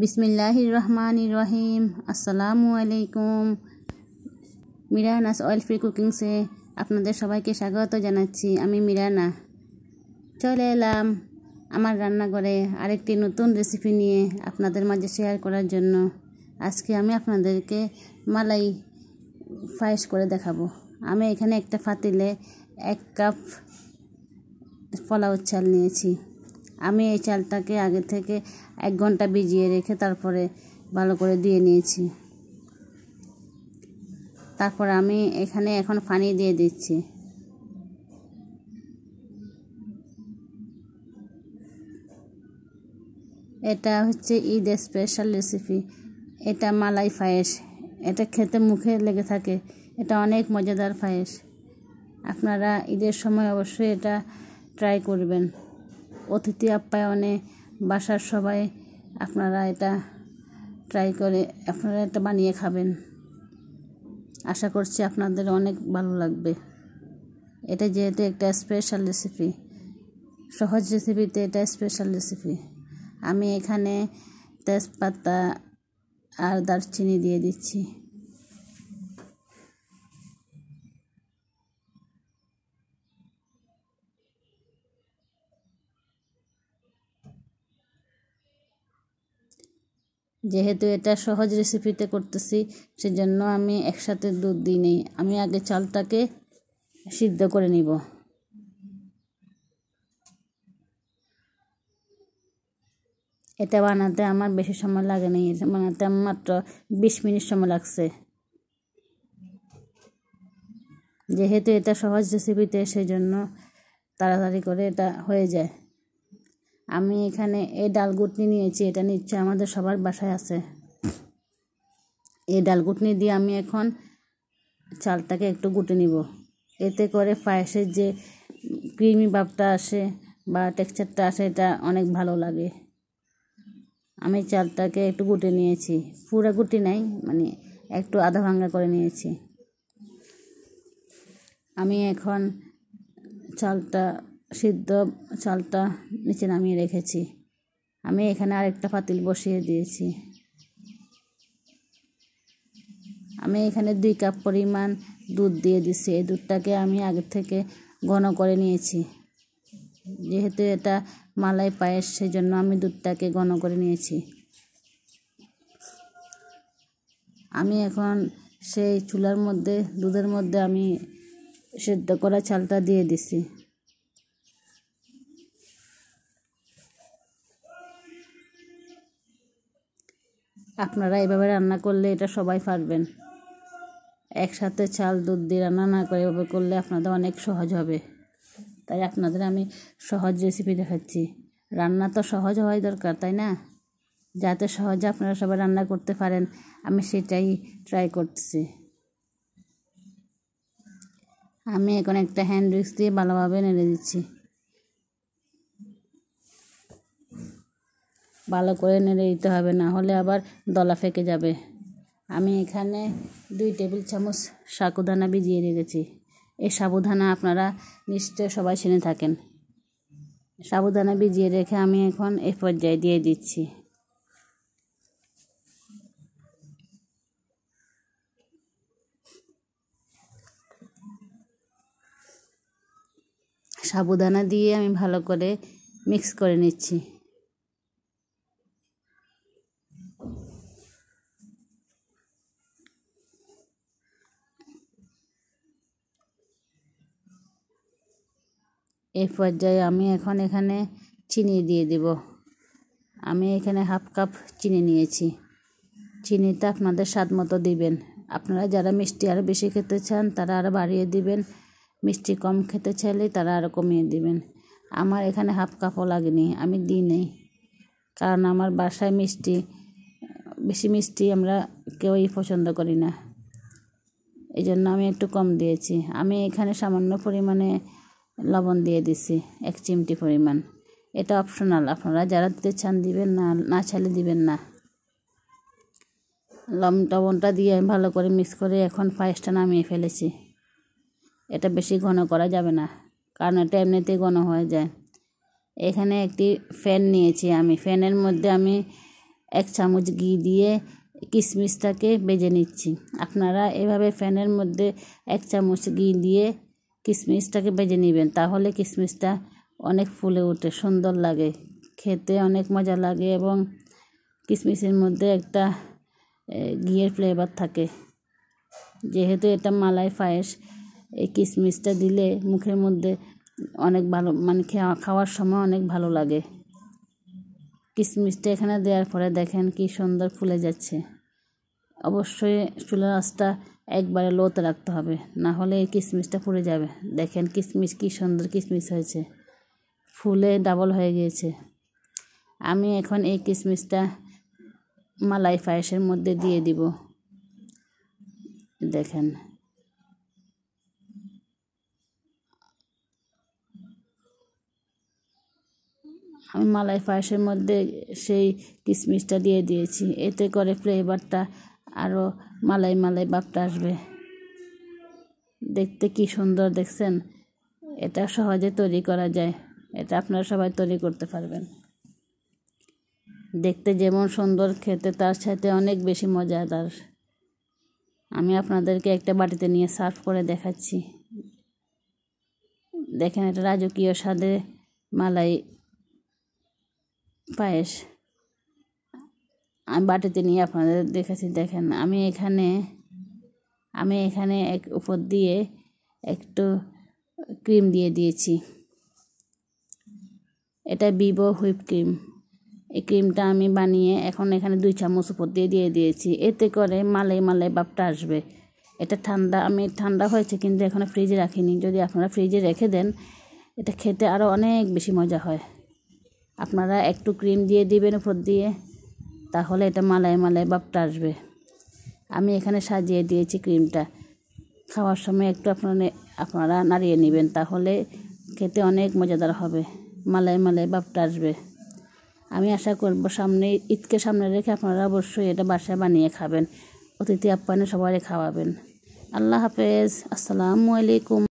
বিসমিল্লাহ রহমান রহিম আসসালামু আলাইকুম মিরানাস অয়েল ফ্রি কুকিংসে আপনাদের সবাইকে স্বাগত জানাচ্ছি আমি মিরানা চলে এলাম আমার রান্নাঘরে আরেকটি নতুন রেসিপি নিয়ে আপনাদের মাঝে শেয়ার করার জন্য আজকে আমি আপনাদেরকে মালাই ফায়েস করে দেখাবো আমি এখানে একটা ফাতিলে এক কাপ পোলাও চাল নিয়েছি আমি এই চালটাকে আগে থেকে এক ঘন্টা ভিজিয়ে রেখে তারপরে ভালো করে দিয়ে নিয়েছি তারপর আমি এখানে এখন পানি দিয়ে দিচ্ছি এটা হচ্ছে ঈদের স্পেশাল রেসিপি এটা মালাই পায়েস এটা খেতে মুখে লেগে থাকে এটা অনেক মজাদার পায়েস আপনারা ঈদের সময় অবশ্যই এটা ট্রাই করবেন অতিথি আপ্যায়নে বাসার সবাই আপনারা এটা ট্রাই করে আপনারা এটা বানিয়ে খাবেন আশা করছি আপনাদের অনেক ভালো লাগবে এটা যেহেতু একটা স্পেশাল রেসিপি সহজ রেসিপিতে এটা স্পেশাল রেসিপি আমি এখানে তেজপাতা আর দারচিনি দিয়ে দিচ্ছি যেহেতু এটা সহজ রেসিপিতে করতেছি সেজন্য আমি একসাথে দুধ দিই নি আমি আগে চালটাকে সিদ্ধ করে নিব এটা বানাতে আমার বেশি সময় লাগেনি বানাতে আমার মাত্র বিশ মিনিট সময় লাগছে যেহেতু এটা সহজ রেসিপিতে সেই জন্য তাড়াতাড়ি করে এটা হয়ে যায় আমি এখানে এই ডাল গুটনি নিয়েছি এটা নিচ্ছে আমাদের সবার বাসায় আছে এই ডাল গুটনি দিয়ে আমি এখন চালটাকে একটু গুটে নিব এতে করে পায়েসের যে ক্রিমি ভাবটা আসে বা টেক্সচারটা আসে এটা অনেক ভালো লাগে আমি চালটাকে একটু গুটে নিয়েছি পুরো গুটি নাই মানে একটু আধা ভাঙ্গা করে নিয়েছি আমি এখন চালটা সিদ্ধ চালটা নিচে নামিয়ে রেখেছি আমি এখানে আরেকটা পাতিল বসিয়ে দিয়েছি আমি এখানে দুই কাপ পরিমাণ দুধ দিয়ে দিচ্ছি এই দুধটাকে আমি আগে থেকে ঘন করে নিয়েছি যেহেতু এটা মালাই পায়েস সেই জন্য আমি দুধটাকে ঘন করে নিয়েছি আমি এখন সেই চুলার মধ্যে দুধের মধ্যে আমি সেদ্ধ করা চালটা দিয়ে দিছি আপনারা এভাবে রান্না করলে এটা সবাই পারবেন একসাথে চাল দুধ দিয়ে রান্না না করে এভাবে করলে আপনাদের অনেক সহজ হবে তাই আপনাদের আমি সহজ রেসিপি দেখাচ্ছি রান্না তো সহজ হওয়াই দরকার তাই না যাতে সহজে আপনারা সবাই রান্না করতে পারেন আমি সেটাই ট্রাই করতেছি আমি এখন একটা হ্যান্ড রিক্স দিয়ে ভালোভাবে নেড়ে দিচ্ছি ভালো করে নেড়ে দিতে হবে না হলে আবার দলা ফেকে যাবে আমি এখানে দুই টেবিল চামচ সাকুদানা ভিজিয়ে রেখেছি এই সাবুদানা আপনারা নিশ্চয় সবাই শুনে থাকেন সাবুদানা ভিজিয়ে রেখে আমি এখন এ পর্যায়ে দিয়ে দিচ্ছি সাবুদানা দিয়ে আমি ভালো করে মিক্স করে নিচ্ছি এই পর্যায়ে আমি এখন এখানে চিনি দিয়ে দেব আমি এখানে হাফ কাপ চিনি নিয়েছি চিনিটা আপনাদের স্বাদ মতো দিবেন আপনারা যারা মিষ্টি আরও বেশি খেতে চান তারা আরও বাড়িয়ে দিবেন মিষ্টি কম খেতে চাইলে তারা আরও কমিয়ে দিবেন আমার এখানে হাফ কাপও লাগেনি আমি দিই নেই কারণ আমার বাসায় মিষ্টি বেশি মিষ্টি আমরা কেউই পছন্দ করি না এই জন্য আমি একটু কম দিয়েছি আমি এখানে সামান্য পরিমাণে লবণ দিয়ে দিছি এক চিমটি পরিমাণ এটা অপশনাল আপনারা যারা দিতে চান দিবেন না না চাইলে দিবেন না লবণটা দিয়ে আমি ভালো করে মিক্স করে এখন ফাইসটা নামিয়ে ফেলেছি এটা বেশি ঘন করা যাবে না কারণ এটা এমনিতেই ঘন হয়ে যায় এখানে একটি ফ্যান নিয়েছি আমি ফ্যানের মধ্যে আমি এক চামচ ঘি দিয়ে কিশমিশটাকে বেজে নিচ্ছি আপনারা এভাবে ফ্যানের মধ্যে এক চামচ ঘি দিয়ে কিশমিশটাকে বেজে নেবেন তাহলে কিশমিশটা অনেক ফুলে ওঠে সুন্দর লাগে খেতে অনেক মজা লাগে এবং কিশমিশের মধ্যে একটা ঘিয়ের ফ্লেভার থাকে যেহেতু এটা মালাই পায়েস এই কিশমিশটা দিলে মুখের মধ্যে অনেক ভালো মানে খাওয়ার সময় অনেক ভালো লাগে কিশমিশটা এখানে দেওয়ার পরে দেখেন কি সুন্দর ফুলে যাচ্ছে অবশ্যই চুলার রাসটা একবারে লোতে রাখতে হবে না হলে এই কিশমিশটা পুড়ে যাবে দেখেন কিশমিশ কী সুন্দর কিশমিশ হয়েছে ফুলে ডাবল হয়ে গিয়েছে আমি এখন এই কিশমিশটা মালাই পায়েসের মধ্যে দিয়ে দিব দেখেন আমি মালাই পায়েসের মধ্যে সেই কিশমিশটা দিয়ে দিয়েছি এতে করে ফ্লেভারটা আরও মালাই মালাই বাপটা আসবে দেখতে কি সুন্দর দেখছেন এটা সহজে তৈরি করা যায় এটা আপনারা সবাই তৈরি করতে পারবেন দেখতে যেমন সুন্দর খেতে তার সাথে অনেক বেশি মজাদার আমি আপনাদেরকে একটা বাটিতে নিয়ে সার্ভ করে দেখাচ্ছি দেখেন এটা রাজকীয় স্বাদে মালাই পায়েস আমি বাটিতে নিয়ে আপনাদের দেখেছি দেখেন আমি এখানে আমি এখানে এক উপর দিয়ে একটু ক্রিম দিয়ে দিয়েছি এটা বিবো হুইপ ক্রিম এই ক্রিমটা আমি বানিয়ে এখন এখানে দুই চামচ উপর দিয়ে দিয়ে দিয়েছি এতে করে মালাই মালাই বাপটা আসবে এটা ঠান্ডা আমি ঠান্ডা হয়েছে কিন্তু এখনও ফ্রিজে রাখিনি যদি আপনারা ফ্রিজে রেখে দেন এটা খেতে আরও অনেক বেশি মজা হয় আপনারা একটু ক্রিম দিয়ে দিবেন উপর দিয়ে তাহলে এটা মালায় মালায় বাপটা আসবে আমি এখানে সাজিয়ে দিয়েছি ক্রিমটা খাওয়ার সময় একটু আপনারা আপনারা নাড়িয়ে নেবেন তাহলে খেতে অনেক মজাদার হবে মালায় মালায় বাপটা আসবে আমি আশা করব সামনে ঈদকে সামনে রেখে আপনারা অবশ্যই এটা বাসায় বানিয়ে খাবেন অতিথি আপ্যায়নে সবাই খাওয়াবেন আল্লাহ হাফেজ আসসালামু আলাইকুম